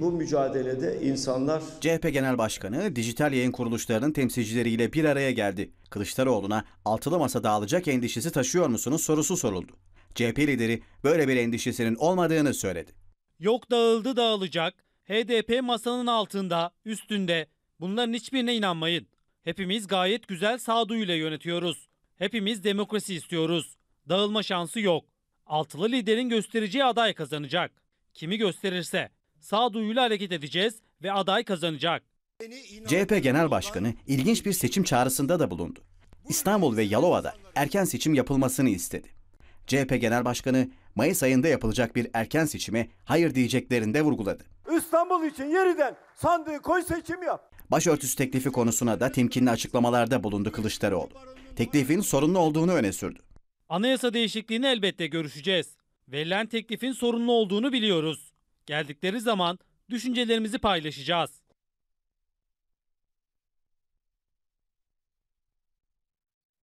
Bu mücadelede insanlar... CHP Genel Başkanı dijital yayın kuruluşlarının temsilcileriyle bir araya geldi. Kılıçdaroğlu'na altılı masa dağılacak endişesi taşıyor musunuz sorusu soruldu. CHP lideri böyle bir endişesinin olmadığını söyledi. Yok dağıldı dağılacak. HDP masanın altında, üstünde. Bunların hiçbirine inanmayın. Hepimiz gayet güzel sağduyuyla yönetiyoruz. Hepimiz demokrasi istiyoruz. Dağılma şansı yok. Altılı liderin göstereceği aday kazanacak. Kimi gösterirse sağduyuyla hareket edeceğiz ve aday kazanacak. CHP Genel Başkanı ilginç bir seçim çağrısında da bulundu. İstanbul ve Yalova'da erken seçim yapılmasını istedi. CHP Genel Başkanı Mayıs ayında yapılacak bir erken seçime hayır diyeceklerinde vurguladı. İstanbul için yeniden sandığı koy seçim yap. Başörtüsü teklifi konusuna da temkinli açıklamalarda bulundu Kılıçdaroğlu. Teklifin sorunlu olduğunu öne sürdü. Anayasa değişikliğini elbette görüşeceğiz. Verilen teklifin sorunlu olduğunu biliyoruz. Geldikleri zaman düşüncelerimizi paylaşacağız.